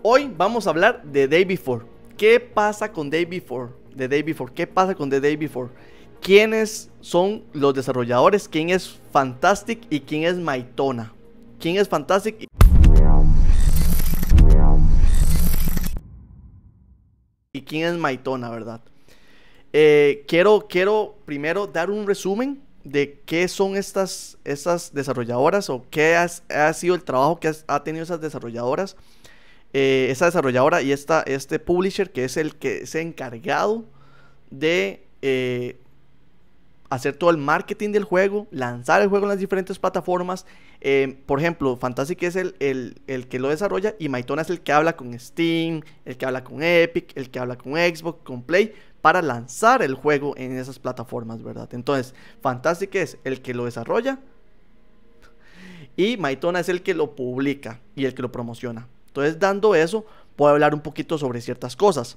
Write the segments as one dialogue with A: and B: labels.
A: Hoy vamos a hablar de Day Before. ¿Qué pasa con Day Before? The Day Before. ¿Qué pasa con The Day Before? ¿Quiénes son los desarrolladores? ¿Quién es Fantastic y quién es Maitona? ¿Quién es Fantastic? Y... quién es Maitona, verdad? Eh, quiero, quiero primero dar un resumen de qué son estas, estas desarrolladoras o qué ha sido el trabajo que han ha tenido esas desarrolladoras eh, esa desarrolladora y esta, este publisher que es el que se ha encargado de eh, hacer todo el marketing del juego, lanzar el juego en las diferentes plataformas. Eh, por ejemplo, Fantastic es el, el, que lo desarrolla y Maitona es el que habla con Steam, el que habla con Epic, el que habla con Xbox, con Play, para lanzar el juego en esas plataformas, ¿verdad? Entonces, Fantastic es el que lo desarrolla y Maitona es el que lo publica y el que lo promociona. Entonces, dando eso, puedo hablar un poquito sobre ciertas cosas.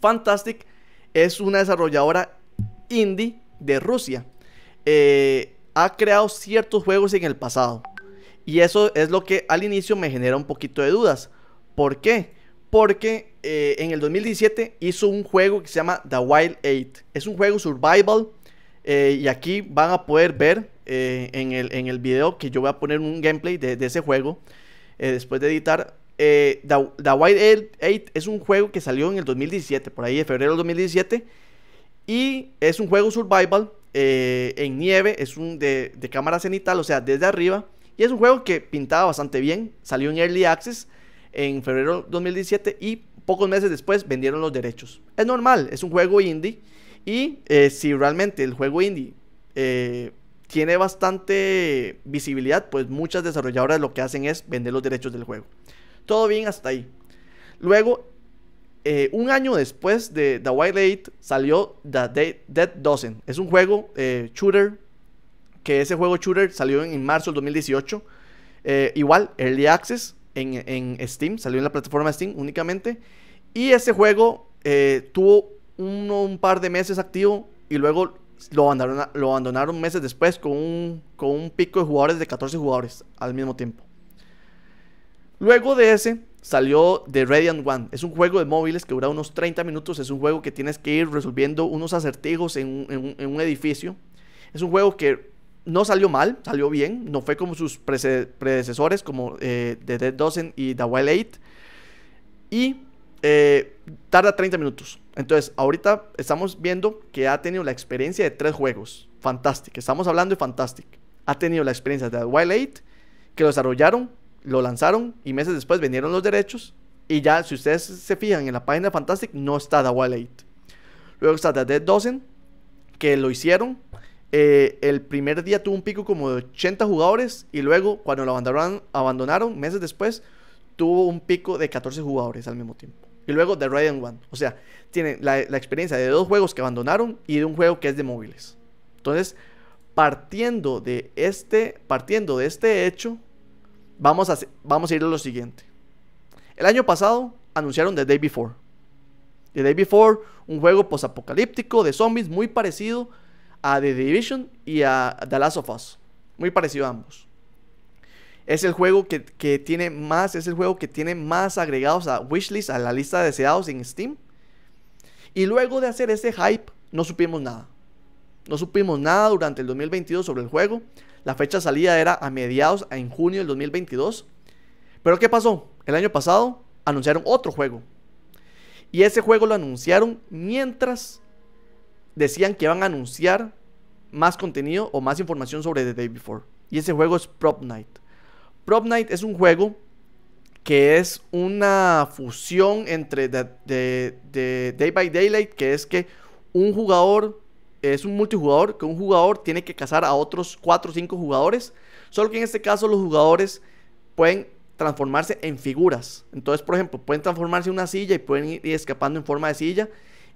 A: Fantastic es una desarrolladora indie de Rusia. Eh, ha creado ciertos juegos en el pasado. Y eso es lo que al inicio me genera un poquito de dudas. ¿Por qué? Porque eh, en el 2017 hizo un juego que se llama The Wild Eight. Es un juego survival. Eh, y aquí van a poder ver en el, video que yo voy a poner un gameplay de ese juego. después de editar, eh, The, White 8 es un juego que salió en el 2017, por ahí de febrero del 2017. Y es un juego survival eh, en nieve, es un de, cámara cenital, o sea, desde arriba. Y es un juego que pintaba bastante bien. Salió en Early Access en febrero del 2017 y pocos meses después vendieron los derechos. Es normal, es un juego indie. Y eh, si realmente el juego indie tiene bastante visibilidad, pues muchas desarrolladoras lo que hacen es vender los derechos del juego. Todo bien hasta ahí. Luego, eh, un año después de The White Eight, salió The Dead, Dozen. Es un juego eh, shooter, que ese juego shooter salió en, marzo del 2018. Eh, igual, Early Access en, Steam, salió en la plataforma Steam únicamente. Y ese juego tuvo un par de meses activo y luego lo abandonaron, meses después con con un pico de jugadores de 14 jugadores al mismo tiempo. Luego de ese salió The Radiant One. Es un juego de móviles que dura unos 30 minutos. Es un juego que tienes que ir resolviendo unos acertijos en un, edificio. Es un juego que no salió mal, salió bien. No fue como sus predecesores, como eh, The Dead Dozen y The Wild Eight. Y eh, tarda 30 minutos. Entonces, ahorita estamos viendo que ha tenido la experiencia de tres juegos. Fantastic. Estamos hablando de Fantastic. Ha tenido la experiencia de The Wild Eight, que lo desarrollaron lo lanzaron y meses después vinieron los derechos. Y ya, si ustedes se fijan en la página de Fantastic, no está The Wild Luego está The Dead Dozen, que lo hicieron. Eh, el primer día tuvo un pico como de 80 jugadores. Y luego, cuando lo abandonaron, meses después, tuvo un pico de 14 jugadores al mismo tiempo. Y luego The Raiden One. O sea, tiene la, la experiencia de dos juegos que abandonaron y de un juego que es de móviles. Entonces, partiendo de este, partiendo de este hecho, Vamos a, ir a lo siguiente. El año pasado anunciaron The Day Before. The Day Before, un juego posapocalíptico de zombies muy parecido a The Division y a The Last of Us. Muy parecido a ambos. Es el juego que, tiene más, es el juego que tiene más agregados a wishlist, a la lista de deseados en Steam. Y luego de hacer ese hype, no supimos nada. No supimos nada durante el 2022 sobre el juego. La fecha de salida era a mediados, en junio del 2022. Pero ¿qué pasó? El año pasado anunciaron otro juego. Y ese juego lo anunciaron mientras decían que iban a anunciar más contenido o más información sobre The Day Before. Y ese juego es Prop Night. Prop Night es un juego que es una fusión entre The, Day by Daylight, que es que un jugador es un multijugador que un jugador tiene que cazar a otros 4 o 5 jugadores, solo que en este caso los jugadores pueden transformarse en figuras. Entonces, por ejemplo, pueden transformarse en una silla y pueden ir escapando en forma de silla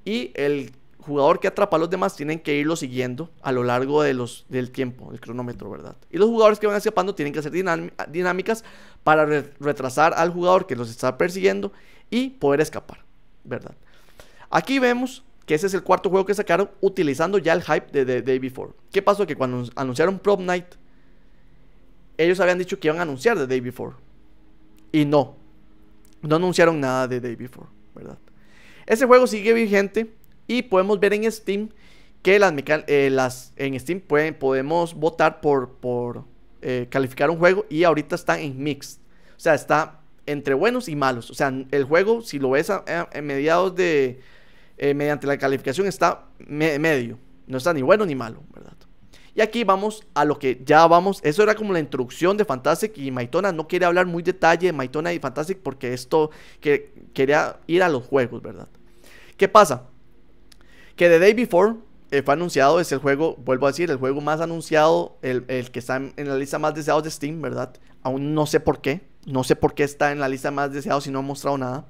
A: y el jugador que atrapa a los demás tienen que irlo siguiendo a lo largo de los, del tiempo, el cronómetro, ¿verdad? Y los jugadores que van escapando tienen que hacer dinámicas para retrasar al jugador que los está persiguiendo y poder escapar, ¿verdad? Aquí vemos que ese es el cuarto juego que sacaron utilizando ya el hype de, The Day Before. ¿Qué pasó? Que cuando anunciaron Prop Night, ellos habían dicho que iban a anunciar The Day Before. Y no, no anunciaron nada de Day Before, ¿verdad? Ese juego sigue vigente y podemos ver en Steam que las, eh, en Steam podemos votar por, por eh, calificar un juego y ahorita está en mixed. O sea, está entre buenos y malos. O sea, el juego, si lo ves En mediados de, eh, mediante la calificación está medio, no está ni bueno ni malo, ¿verdad? Y aquí vamos a lo que ya vamos, eso era como la introducción de Fantastic y Maitona, no quiere hablar muy detalle de Maitona y Fantastic porque esto que quería ir a los juegos, ¿verdad? ¿Qué pasa? Que The Day Before eh, fue anunciado, es el juego, vuelvo a decir, el juego más anunciado, el, que está en, la lista más deseado de Steam, ¿verdad? Aún no sé por qué, no sé por qué está en la lista más deseado si no ha mostrado nada.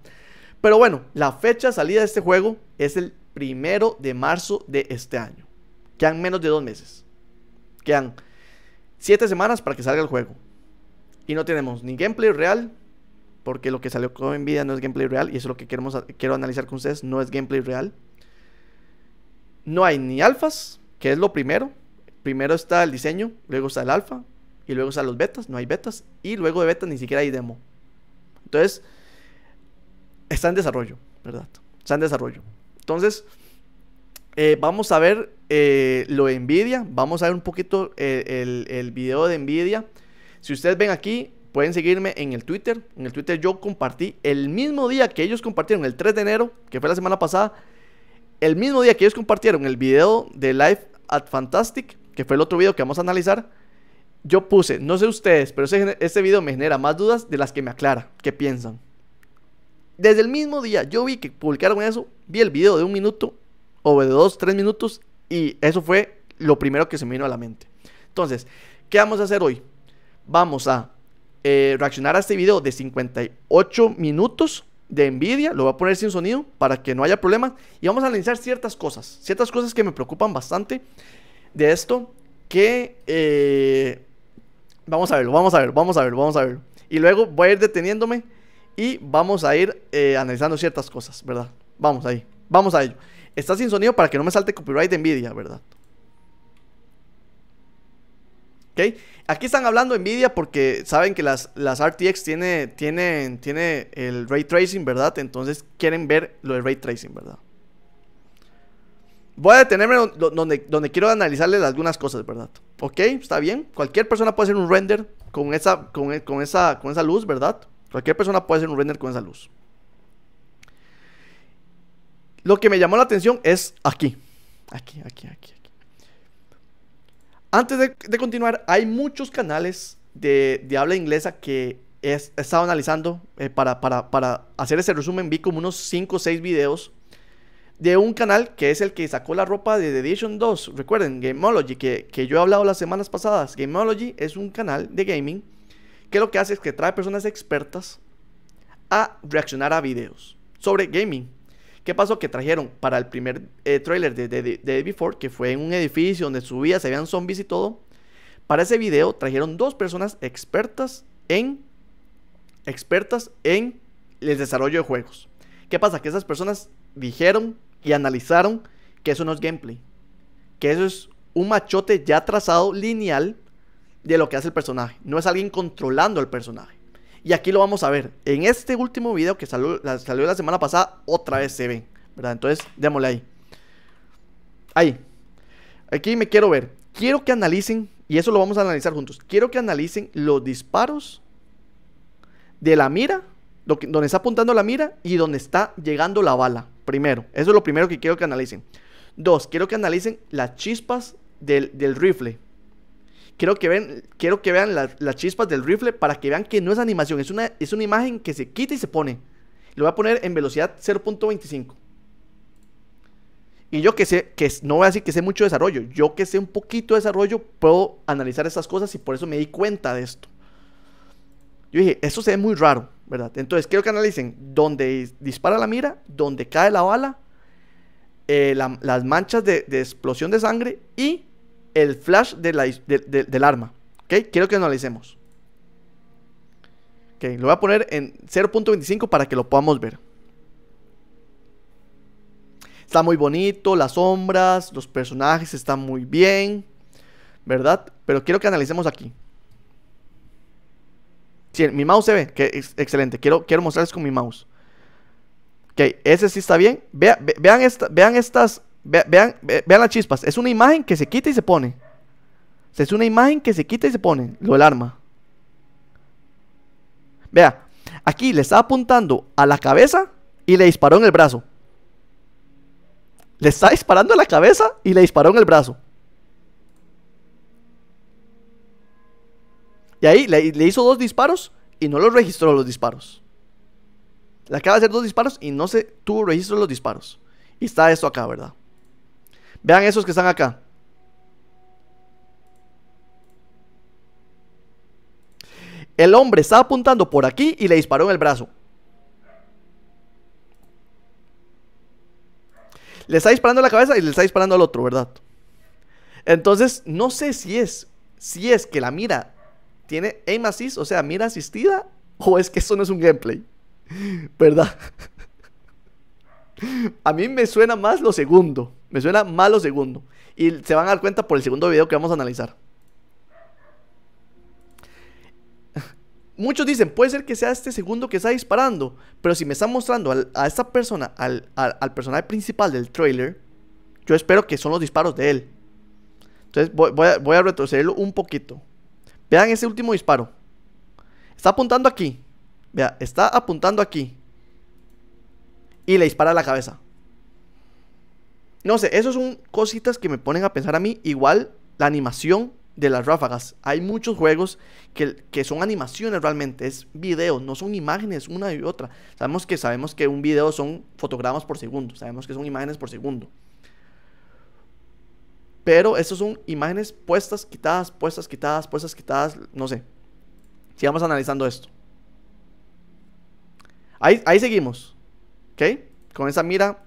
A: Pero bueno, la fecha de salida de este juego es el primero de marzo de este año. Quedan menos de dos meses. Quedan siete semanas para que salga el juego. Y no tenemos ni gameplay real, porque lo que salió con vida no es gameplay real, y eso es lo que queremos, quiero analizar con ustedes, no es gameplay real. No hay ni alfas, que es lo primero. Primero está el diseño, luego está el alfa, y luego están los betas, no hay betas, y luego de betas ni siquiera hay demo. Entonces, está en desarrollo, ¿verdad? Está en desarrollo. Entonces, eh, vamos a ver eh, lo de Nvidia. Vamos a ver un poquito eh, el, el, video de Nvidia. Si ustedes ven aquí, pueden seguirme en el Twitter. En el Twitter yo compartí el mismo día que ellos compartieron, el 3 de enero, que fue la semana pasada. El mismo día que ellos compartieron el video de Life at Fantastic, que fue el otro video que vamos a analizar. Yo puse, no sé ustedes, pero ese, este video me genera más dudas de las que me aclara. ¿Qué piensan? desde el mismo día yo vi que publicaron eso, vi el video de un minuto o de dos, tres minutos y eso fue lo primero que se me vino a la mente. Entonces, ¿qué vamos a hacer hoy? Vamos a eh, reaccionar a este video de 58 minutos de envidia, lo voy a poner sin sonido para que no haya problemas y vamos a analizar ciertas cosas, ciertas cosas que me preocupan bastante de esto que eh, vamos a verlo, vamos a ver, vamos a ver, vamos a ver. Y luego voy a ir deteniéndome y vamos a ir eh, analizando ciertas cosas, ¿verdad? Vamos ahí, vamos a ello. Está sin sonido para que no me salte copyright de Nvidia, ¿verdad? ¿Ok? Aquí están hablando Nvidia porque saben que las, las RTX tiene, tiene, tiene el ray tracing, ¿verdad? Entonces quieren ver lo del ray tracing, ¿verdad? Voy a detenerme donde, donde quiero analizarles algunas cosas, ¿verdad? Ok, está bien. Cualquier persona puede hacer un render con esa, con, con esa, con esa luz, ¿verdad? Cualquier persona puede hacer un render con esa luz. Lo que me llamó la atención es aquí. Aquí, aquí, aquí, aquí. Antes de, continuar, hay muchos canales de, habla inglesa que he, estado analizando eh, para, para, para, hacer ese resumen. Vi como unos 5 o 6 videos de un canal que es el que sacó la ropa de The Edition 2. Recuerden, Gameology, que, que yo he hablado las semanas pasadas. Gameology es un canal de gaming que lo que hace es que trae personas expertas a reaccionar a videos sobre gaming. ¿Qué pasó? Que trajeron para el primer eh, trailer de, The Before, que fue en un edificio donde subía, se veían zombies y todo. Para ese video trajeron dos personas expertas en expertas en el desarrollo de juegos. ¿Qué pasa? Que esas personas dijeron y analizaron que eso no es gameplay. Que eso es un machote ya trazado lineal de lo que hace el personaje. No es alguien controlando al personaje. Y aquí lo vamos a ver. En este último video que salió la, salió la semana pasada, otra vez se ve ¿Verdad? Entonces, démosle ahí. Ahí. Aquí me quiero ver. Quiero que analicen, y eso lo vamos a analizar juntos. Quiero que analicen los disparos de la mira, donde está apuntando la mira y donde está llegando la bala. Primero, eso es lo primero que quiero que analicen. Dos, quiero que analicen las chispas del rifle. Quiero que, quiero que vean las chispas del rifle para que vean que no es animación, es una, es una imagen que se quita y se pone. Lo voy a poner en velocidad 0.25. Y yo que sé, que no voy a decir que sé mucho desarrollo, yo que sé un poquito de desarrollo, puedo analizar estas cosas y por eso me di cuenta de esto. Yo dije, esto se ve muy raro, ¿verdad? Entonces quiero que analicen dónde dispara la mira, dónde cae la bala, eh, las manchas de, de, explosión de sangre y el flash del arma. ¿Ok? Quiero que analicemos. Ok, lo voy a poner en 0.25 para que lo podamos ver. Está muy bonito, las sombras, los personajes están muy bien, ¿verdad? Pero quiero que analicemos aquí. Sí, mi mouse se ve, que es excelente. Quiero, quiero mostrarles con mi mouse. Ok, ese sí está bien. vean, vean estas vean, las chispas. Es una imagen que se quita y se pone. es una imagen que se quita y se pone. Lo del arma. Vea, aquí le está apuntando a la cabeza y le disparó en el brazo. Le está disparando a la cabeza y le disparó en el brazo. Y ahí le, hizo dos disparos y no los registró los disparos. Le acaba de hacer dos disparos y no se tuvo registro de los disparos. Y está esto acá, ¿verdad? Vean esos que están acá. El hombre estaba apuntando por aquí y le disparó en el brazo. Le está disparando a la cabeza y le está disparando al otro, ¿verdad? Entonces, no sé si es, si es que la mira tiene aim assist, o sea, mira asistida, o es que eso no es un gameplay, ¿verdad? a mí me suena más lo segundo. Me suena malo segundo. Y se van a dar cuenta por el segundo video que vamos a analizar. Muchos dicen, puede ser que sea este segundo que está disparando, pero si me está mostrando a esta persona, al, personaje principal del trailer, yo espero que son los disparos de él. Entonces voy, a, retrocederlo un poquito. Vean ese último disparo. Está apuntando aquí. Vea, está apuntando aquí. Y le dispara a la cabeza. No sé, esas son cositas que me ponen a pensar a mí. Igual la animación de las ráfagas. Hay muchos juegos que, que, son animaciones realmente, es video, no son imágenes una y otra. Sabemos que, sabemos que un video son fotogramas por segundo, sabemos que son imágenes por segundo. Pero eso son imágenes puestas, quitadas, puestas, quitadas, puestas, quitadas, no sé. Sigamos analizando esto. Ahí, ahí seguimos, ¿ok? Con esa mira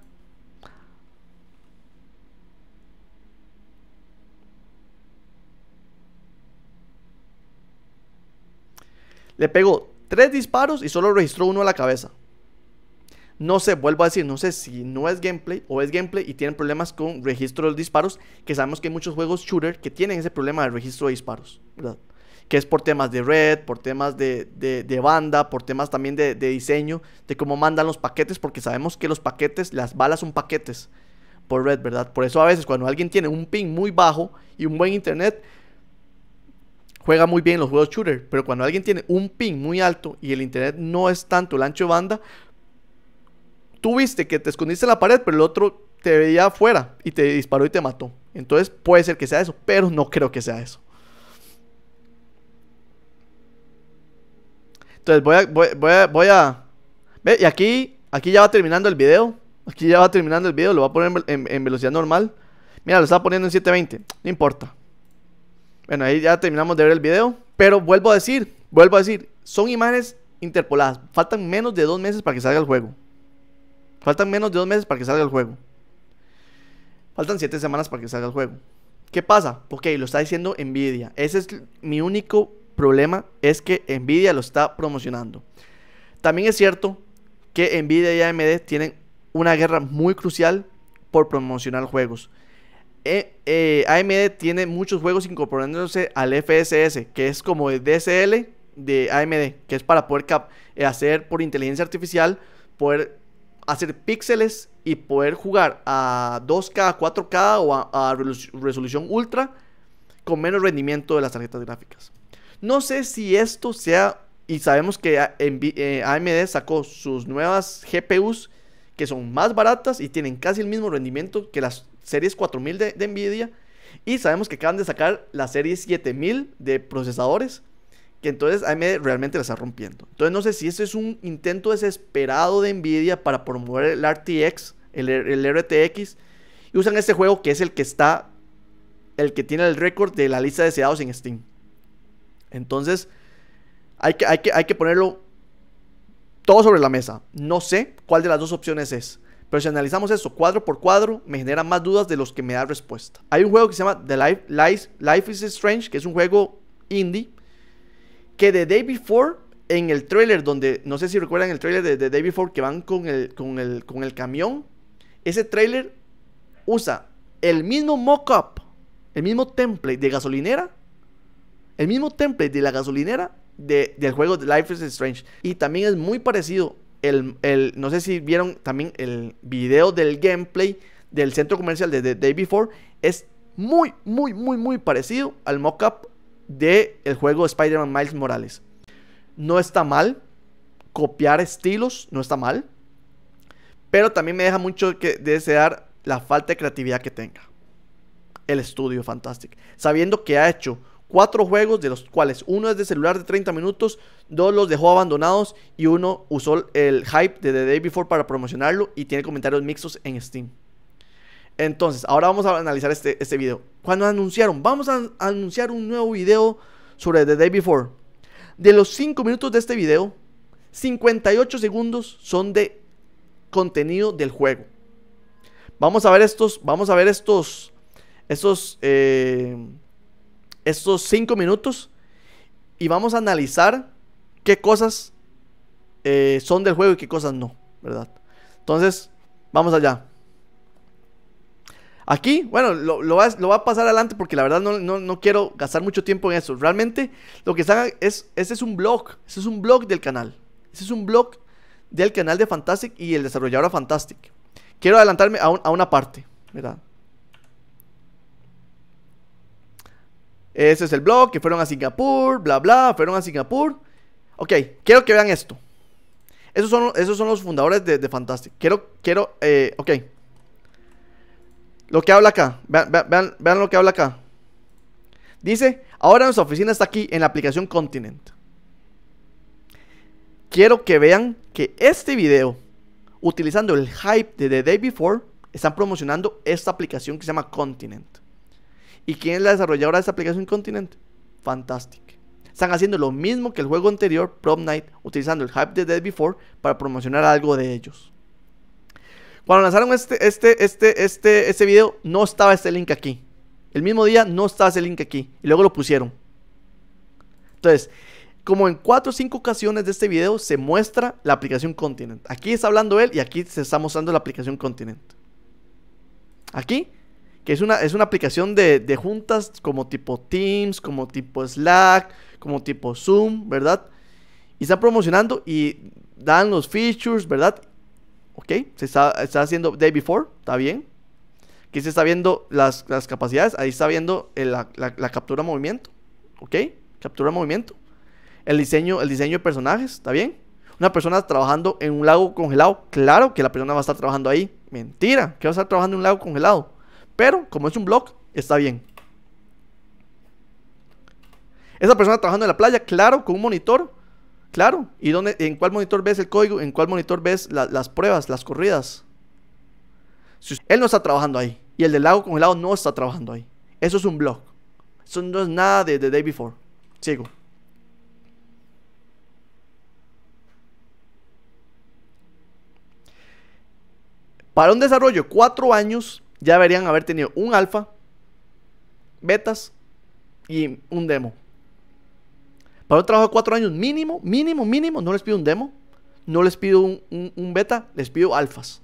A: Le pegó tres disparos y solo registró uno a la cabeza. No sé, vuelvo a decir, no sé si no es gameplay o es gameplay y tienen problemas con registro de los disparos, que sabemos que hay muchos juegos shooter que tienen ese problema de registro de disparos, ¿verdad? Que es por temas de red, por temas de, banda, por temas también de, de, diseño, de cómo mandan los paquetes, porque sabemos que los paquetes, las balas son paquetes por red, ¿verdad? Por eso a veces cuando alguien tiene un ping muy bajo y un buen internet, juega muy bien los juegos shooter, pero cuando alguien tiene un ping muy alto y el internet no es tanto el ancho de banda, tú viste que te escondiste en la pared, pero el otro te veía afuera y te disparó y te mató. Entonces puede ser que sea eso, pero no creo que sea eso. Entonces voy a... Voy, a, voy y aquí, aquí ya va terminando el video. Aquí ya va terminando el video, lo voy a poner en velocidad normal. Mira, lo estaba poniendo en 720, no importa. Bueno, ahí ya terminamos de ver el video. Pero vuelvo a decir, vuelvo a decir, son imágenes interpoladas. Faltan menos de dos meses para que salga el juego. Faltan menos de dos meses para que salga el juego. Faltan siete semanas para que salga el juego. ¿Qué pasa? Ok, lo está diciendo Nvidia. Ese es mi único problema, es que Nvidia lo está promocionando. También es cierto que Nvidia y AMD tienen una guerra muy crucial por promocionar juegos. Eh, eh, AMD tiene muchos juegos incorporándose al FSS, que es como el DSL de AMD, que es para poder eh, hacer por inteligencia artificial, poder hacer píxeles y poder jugar a 2K, 4K o a resolución ultra con menos rendimiento de las tarjetas gráficas. No sé si esto sea, y sabemos que AMD sacó sus nuevas GPUs que son más baratas y tienen casi el mismo rendimiento que las series 4000 de, de Nvidia. Y sabemos que acaban de sacar la serie 7000 de procesadores. Que entonces AMD realmente la está rompiendo. Entonces no sé si esto es un intento desesperado de Nvidia para promover el RTX, el, el RTX. Y usan este juego que es el que está, el que tiene el récord de la lista de deseados en Steam. Entonces hay que, hay hay que ponerlo todo sobre la mesa. No sé cuál de las dos opciones es. Pero si analizamos eso cuadro por cuadro, me genera más dudas de los que me da respuesta. Hay un juego que se llama The Life, is Strange, que es un juego indie, que de Day Before, en el trailer, donde, no sé si recuerdan el trailer de, The Day Before, que van con el, con el, camión, ese trailer usa el mismo mock-up, el mismo template de gasolinera, el mismo template de la gasolinera del juego de Life is Strange. Y también es muy parecido el, no sé si vieron también el video del gameplay del centro comercial de The Day Before, es muy, muy, muy, muy parecido al mockup del juego Spider-Man Miles Morales. No está mal, copiar estilos no está mal, pero también me deja mucho que desear la falta de creatividad que tenga el estudio Fantastic. Sabiendo que ha hecho cuatro juegos, de los cuales uno es de celular de 30 minutos, dos los dejó abandonados y uno usó el hype de The Day Before para promocionarlo y tiene comentarios mixtos en Steam. Entonces, ahora vamos a analizar este, este video. Cuando anunciaron, vamos a, anunciar un nuevo video sobre The Day Before. De los 5 minutos de este video, 58 segundos son de contenido del juego. Vamos a ver estos, vamos a ver estos, estos, eh, estos cinco minutos y vamos a analizar qué cosas eh, son del juego y qué cosas no, ¿verdad? Entonces, vamos allá. Aquí, bueno, lo, lo, va, a pasar adelante porque la verdad no, quiero gastar mucho tiempo en eso. Realmente, lo que haga es, este es un blog, este es un blog del canal. Este es un blog del canal de Fantastic y el desarrollador Fantastic. Quiero adelantarme a, a una parte, ¿verdad? Ese es el blog, que fueron a Singapur, bla, bla, fueron a Singapur. Ok, quiero que vean esto. Esos son, esos son los fundadores de, de Fantastic. Quiero, quiero, eh, ok. Lo que habla acá, vean, vean, vean lo que habla acá. Dice, ahora nuestra oficina está aquí en la aplicación Continent. Quiero que vean que este video, utilizando el hype de The Day Before, están promocionando esta aplicación que se llama Continent. ¿Y quién es la desarrolladora de esta aplicación Continent? Fantastic. Están haciendo lo mismo que el juego anterior, Prom Night, utilizando el hype de Dead Before para promocionar algo de ellos. Cuando lanzaron este, este, este, este, este video, no estaba este link aquí. El mismo día no estaba ese link aquí. Y luego lo pusieron. Entonces, como en 4 o 5 ocasiones de este video se muestra la aplicación Continent. Aquí está hablando él y aquí se está mostrando la aplicación Continent. Aquí que es una, es una aplicación de, juntas como tipo Teams, como tipo Slack, como tipo Zoom, ¿verdad? Y está promocionando y dan los features, ¿verdad? Ok, se está, haciendo day before, está bien. Aquí se está viendo las, capacidades, ahí está viendo la, captura de movimiento, ok, captura de movimiento. El diseño, el diseño de personajes, está bien. Una persona trabajando en un lago congelado, claro que la persona va a estar trabajando ahí. Mentira, que va a estar trabajando en un lago congelado pero como es un blog, está bien. Esa persona trabajando en la playa, claro, con un monitor. Claro. ¿Y dónde, en cuál monitor ves el código? ¿En cuál monitor ves las pruebas, las corridas? él no está trabajando ahí. Y el del lago congelado no está trabajando ahí. Eso es un blog. Eso no es nada de The Day Before. Sigo. Para un desarrollo de cuatro años, ya deberían haber tenido un alfa, betas y un demo. Para un trabajo de cuatro años mínimo, mínimo, mínimo, no les pido un demo, no les pido un, beta, les pido alfas.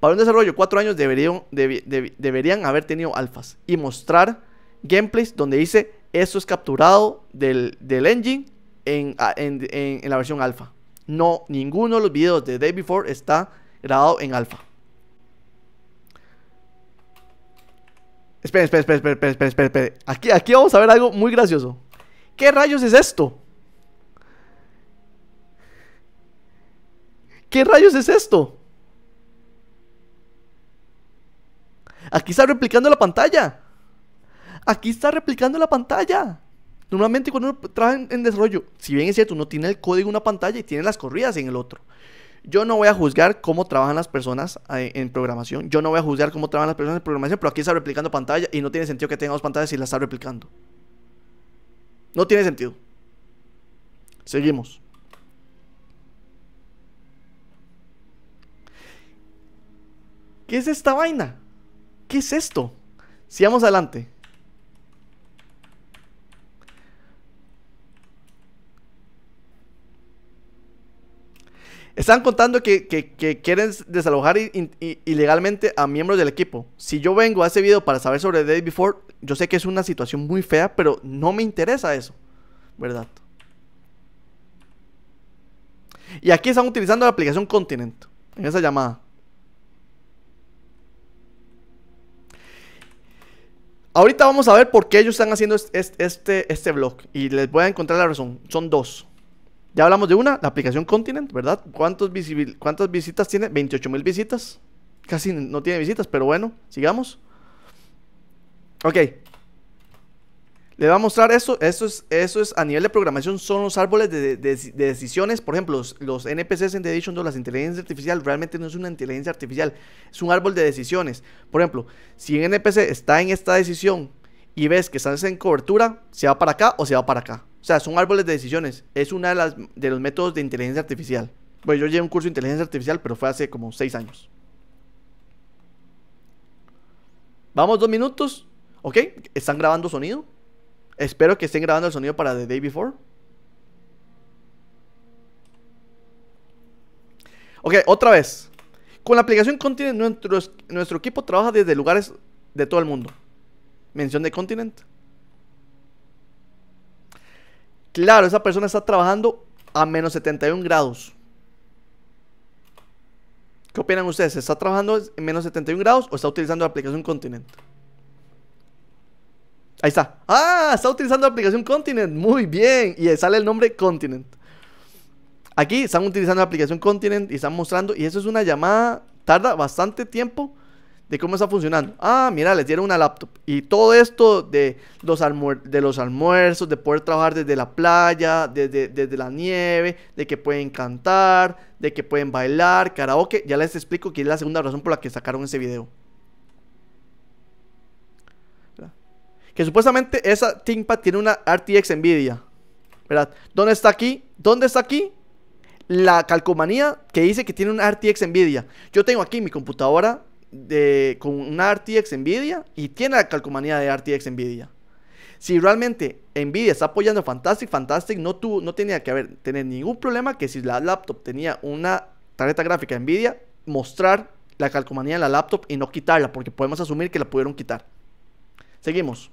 A: Para un desarrollo de cuatro años deberían, deberían haber tenido alfas y mostrar gameplays donde dice esto es capturado del, engine en, la versión alfa. No, ninguno de los videos de Day Before está grabado en alfa. Espera, espera, espera, espera, espera, espera, espera. Aquí, aquí vamos a ver algo muy gracioso. ¿Qué rayos es esto? ¿Qué rayos es esto? Aquí está replicando la pantalla. Aquí está replicando la pantalla. Normalmente cuando uno en, en desarrollo, si bien es cierto, uno tiene el código en una pantalla y tiene las corridas en el otro. Yo no voy a juzgar cómo trabajan las personas eh, en programación. Yo no voy a juzgar cómo trabajan las personas en programación, pero aquí está replicando pantalla y no tiene sentido que tenga dos pantallas si las está replicando. No tiene sentido. Seguimos. ¿Qué es esta vaina? ¿Qué es esto? Sigamos adelante. Están contando que, quieren desalojar ilegalmente a miembros del equipo. Si yo vengo a ese video para saber sobre Day Before, yo sé que es una situación muy fea, pero no me interesa eso. ¿Verdad? Y aquí están utilizando la aplicación Continent en esa llamada. Ahorita vamos a ver por qué ellos están haciendo este, este, este blog. Y les voy a encontrar la razón. Son dos. Ya hablamos de una, la aplicación Continent, ¿verdad? ¿Cuántos ¿Cuántas visitas tiene? 28.000 visitas. Casi no tiene visitas, pero bueno, sigamos. Ok. Le voy a mostrar eso, Esto es, eso es a nivel de programación. Son los árboles de, decisiones. Por ejemplo, los, NPCs en The Edition 2, las inteligencias artificiales, realmente no es una inteligencia artificial. Es un árbol de decisiones. Por ejemplo, si un NPC está en esta decisión y ves que está en cobertura, se va para acá o se va para acá. O sea, son árboles de decisiones. Es uno de, los métodos de inteligencia artificial. Pues yo llevé un curso de inteligencia artificial, pero fue hace como seis años. Vamos dos minutos. ¿Ok? ¿Están grabando sonido? Espero que estén grabando el sonido para The Day Before. Ok, otra vez. Con la aplicación Continent, nuestro, nuestro equipo trabaja desde lugares de todo el mundo. Mención de Continent. Claro, esa persona está trabajando a menos 71 grados. ¿Qué opinan ustedes? ¿Está trabajando en menos 71 grados o está utilizando la aplicación Continent? Ahí está. Ah, está utilizando la aplicación Continent. Muy bien. Y sale el nombre Continent. Aquí están utilizando la aplicación Continent y están mostrando. Y eso es una llamada. Tarda bastante tiempo de cómo está funcionando. Ah, mira, les dieron una laptop. Y todo esto de los, de los almuerzos, de poder trabajar desde la playa, desde, desde, la nieve, de que pueden cantar, de que pueden bailar, karaoke. Ya les explico que es la segunda razón por la que sacaron ese video. Que supuestamente esa ThinkPad tiene una RTX Nvidia. ¿Verdad? ¿Dónde está aquí? ¿Dónde está aquí? La calcomanía que dice que tiene una RTX Nvidia. Yo tengo aquí mi computadora de, con una RTX Nvidia y tiene la calcomanía de RTX Nvidia. Si realmente Nvidia está apoyando Fantastic, Fantastic no, no tenía que haber tener ningún problema que si la laptop tenía una tarjeta gráfica Nvidia, mostrar la calcomanía en la laptop y no quitarla, porque podemos asumir que la pudieron quitar. Seguimos.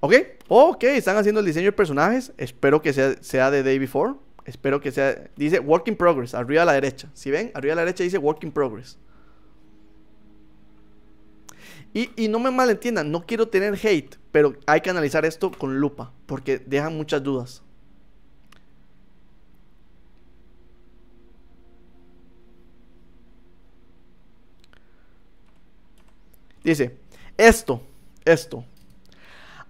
A: Ok, ok, están haciendo el diseño de personajes. Espero que sea, sea de Day Before. Espero que sea. Dice Work in Progress, arriba a la derecha. Si ven, arriba a la derecha dice Work in Progress. Y, y, no me malentiendan, no quiero tener hate, pero hay que analizar esto con lupa, porque dejan muchas dudas. Dice, esto, esto.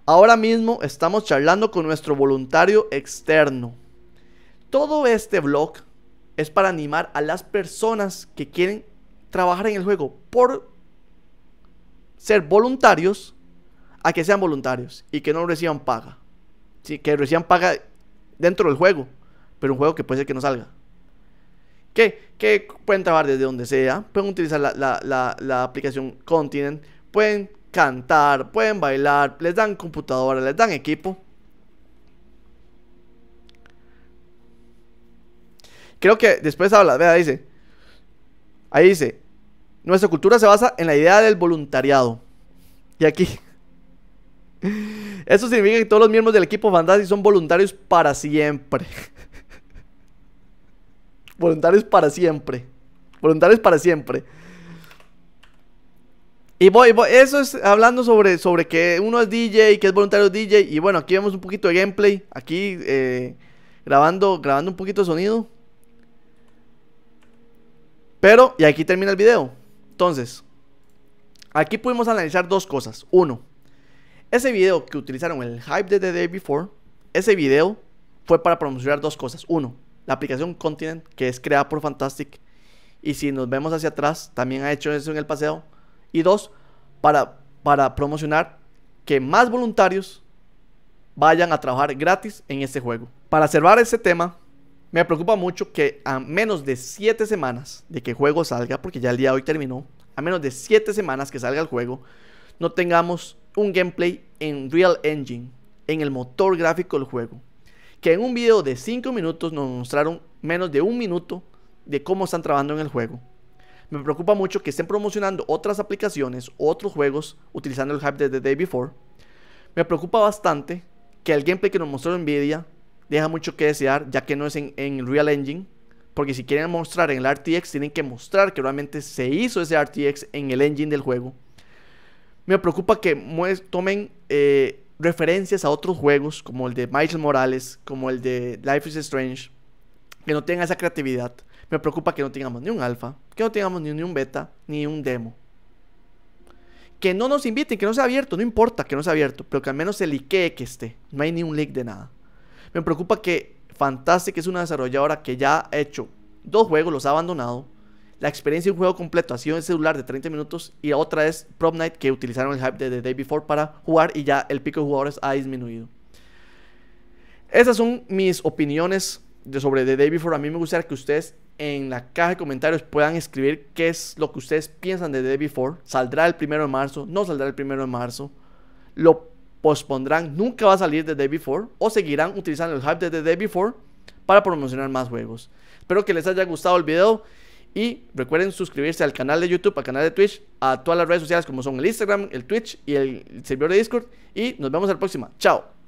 A: Ahora mismo estamos charlando con nuestro voluntario externo. Todo este blog es para animar a las personas que quieren trabajar en el juego por ser voluntarios a que sean voluntarios y que no reciban paga. Sí, que reciban paga dentro del juego, pero un juego que puede ser que no salga. Que, que pueden trabajar desde donde sea, pueden utilizar la, la aplicación Continent, pueden cantar, pueden bailar, les dan computadora, les dan equipo. Creo que después habla, vea, dice. Ahí dice, nuestra cultura se basa en la idea del voluntariado. Y aquí. Eso significa que todos los miembros del equipo Fantasy son voluntarios para siempre. voluntarios para siempre. Voluntarios para siempre. Y voy, voy, eso es hablando sobre, sobre que uno es DJ, que es voluntario DJ. Y bueno, aquí vemos un poquito de gameplay. Aquí eh, grabando, grabando un poquito de sonido. Pero, y aquí termina el video. Entonces, aquí pudimos analizar dos cosas. Uno, ese video que utilizaron, el hype de The Day Before, ese video fue para promocionar dos cosas. Uno, la aplicación Continent, que es creada por Fantastic. Y si nos vemos hacia atrás, también ha hecho eso en el paseo. Y dos, para, para promocionar que más voluntarios vayan a trabajar gratis en este juego. Para cerrar ese tema, me preocupa mucho que a menos de 7 semanas de que el juego salga, porque ya el día de hoy terminó, a menos de 7 semanas que salga el juego, no tengamos un gameplay en Real Engine, en el motor gráfico del juego. Que en un video de 5 minutos nos mostraron menos de un minuto de cómo están trabajando en el juego. Me preocupa mucho que estén promocionando otras aplicaciones, otros juegos, utilizando el hype de The Day Before. Me preocupa bastante que el gameplay que nos mostró Nvidia deja mucho que desear, ya que no es en, el Real Engine. Porque si quieren mostrar en el RTX, tienen que mostrar que realmente se hizo ese RTX en el engine del juego. Me preocupa que tomen eh, referencias a otros juegos, como el de Michael Morales, como el de Life is Strange, que no tengan esa creatividad. Me preocupa que no tengamos ni un alfa, que no tengamos ni un beta, ni un demo. Que no nos inviten, que no sea abierto, no importa que no sea abierto, pero que al menos se liquee que esté. No hay ni un leak de nada. Me preocupa que Fantastic es una desarrolladora que ya ha hecho dos juegos, los ha abandonado. La experiencia de un juego completo ha sido en celular de 30 minutos y la otra es Prop Night que utilizaron el hype de The Day Before para jugar y ya el pico de jugadores ha disminuido. Esas son mis opiniones sobre The Day Before. A mí me gustaría que ustedes en la caja de comentarios puedan escribir qué es lo que ustedes piensan de The Day Before. ¿Saldrá el primero de marzo? ¿No saldrá el primero de marzo? Lo pospondrán Nunca va a salir de Day Before o seguirán utilizando el hype de The Day Before para promocionar más juegos. Espero que les haya gustado el video y recuerden suscribirse al canal de YouTube, al canal de Twitch, a todas las redes sociales como son el Instagram, el Twitch y el servidor de Discord. Y nos vemos en la próxima. Chao.